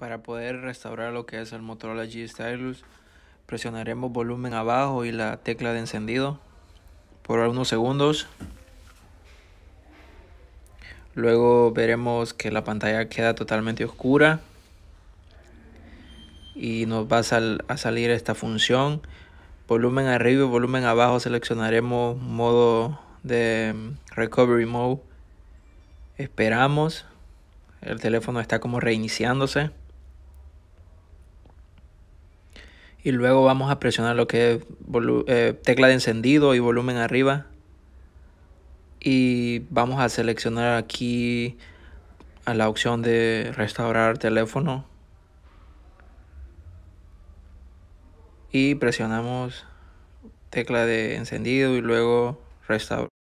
Para poder restaurar lo que es el Motorola G Stylus, presionaremos volumen abajo y la tecla de encendido por unos segundos. Luego veremos que la pantalla queda totalmente oscura y nos va a, a salir esta función. Volumen arriba y volumen abajo seleccionaremos modo de recovery mode. Esperamos. El teléfono está como reiniciándose. y luego vamos a presionar lo que es eh, tecla de encendido y volumen arriba y vamos a seleccionar aquí a la opción de restaurar teléfono y presionamos tecla de encendido y luego restaurar